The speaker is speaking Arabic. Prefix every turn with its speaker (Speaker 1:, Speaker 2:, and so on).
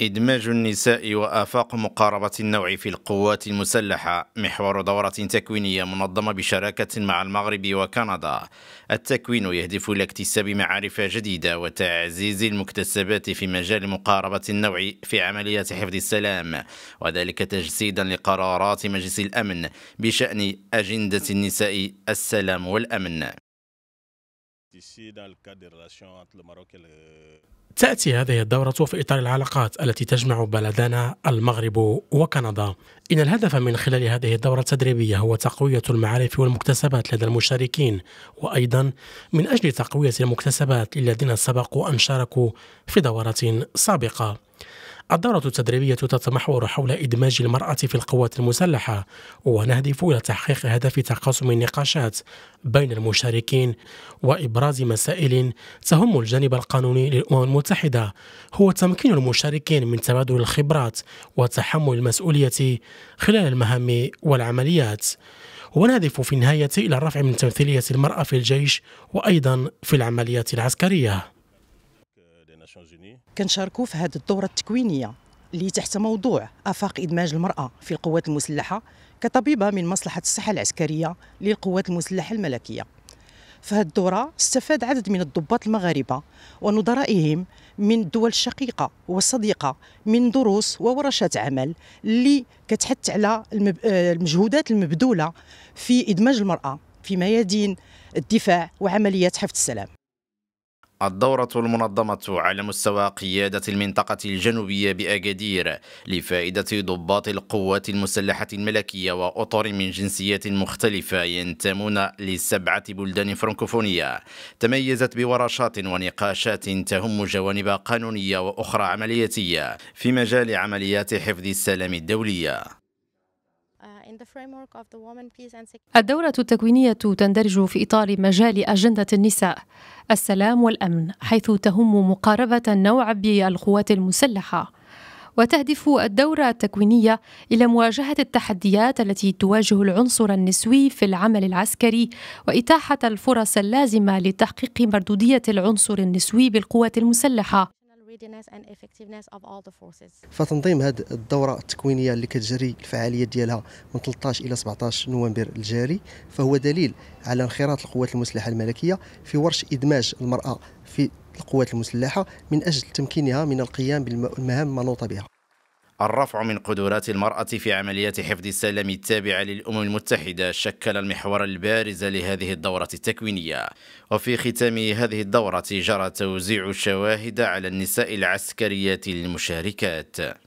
Speaker 1: إدماج النساء وآفاق مقاربة النوع في القوات المسلحة محور دورة تكوينية منظمة بشراكة مع المغرب وكندا التكوين يهدف إلى اكتساب معارف جديدة وتعزيز المكتسبات في مجال مقاربة النوع في عملية حفظ السلام وذلك تجسيدا لقرارات مجلس الأمن بشأن أجندة النساء السلام والأمن
Speaker 2: تأتي هذه الدورة في إطار العلاقات التي تجمع بلدنا المغرب وكندا إن الهدف من خلال هذه الدورة التدريبية هو تقوية المعارف والمكتسبات لدى المشاركين وأيضا من أجل تقوية المكتسبات للذين سبقوا أن شاركوا في دورات سابقة الدورة التدريبية تتمحور حول إدماج المرأة في القوات المسلحة ونهدف إلى تحقيق هدف تقاسم النقاشات بين المشاركين وإبراز مسائل تهم الجانب القانوني للأمم المتحدة هو تمكين المشاركين من تبادل الخبرات وتحمل المسؤولية خلال المهام والعمليات ونهدف في النهاية إلى الرفع من تمثيلية المرأة في الجيش وأيضا في العمليات العسكرية
Speaker 3: كنشاركوا في هذه الدورة التكوينية اللي تحت موضوع آفاق إدماج المرأة في القوات المسلحة كطبيبة من مصلحة الصحة العسكرية للقوات المسلحة الملكية في هذه الدورة استفاد عدد من الضباط المغاربة ونظرائهم من الدول الشقيقة والصديقة من دروس وورشات عمل اللي كتحث على آه، المجهودات المبذولة في إدماج المرأة في ميادين الدفاع وعمليات حفظ السلام
Speaker 1: الدورة المنظمة على مستوى قيادة المنطقة الجنوبية بأكادير لفائدة ضباط القوات المسلحة الملكية وأطر من جنسيات مختلفة ينتمون لسبعة بلدان فرنكوفونية تميزت بورشات ونقاشات تهم جوانب قانونية وأخرى عملياتية في مجال عمليات حفظ السلام الدولية
Speaker 4: الدورة التكوينية تندرج في إطار مجال أجندة النساء السلام والأمن حيث تهم مقاربة النوع بالقوات المسلحة وتهدف الدورة التكوينية إلى مواجهة التحديات التي تواجه العنصر النسوي في العمل العسكري وإتاحة الفرص اللازمة لتحقيق مردودية العنصر النسوي بالقوات المسلحة
Speaker 5: فتنظيم هذه الدوره التكوينيه اللي كتجري الفعاليه ديالها من 13 الى 17 نوفمبر الجاري فهو دليل على انخراط القوات المسلحه الملكيه في ورش ادماج المراه في القوات المسلحه من اجل تمكينها من القيام بالمهام المنوطه بها
Speaker 1: الرفع من قدرات المرأة في عمليات حفظ السلام التابعة للأمم المتحدة شكل المحور البارز لهذه الدورة التكوينية وفي ختام هذه الدورة جرى توزيع الشواهد على النساء العسكريات المشاركات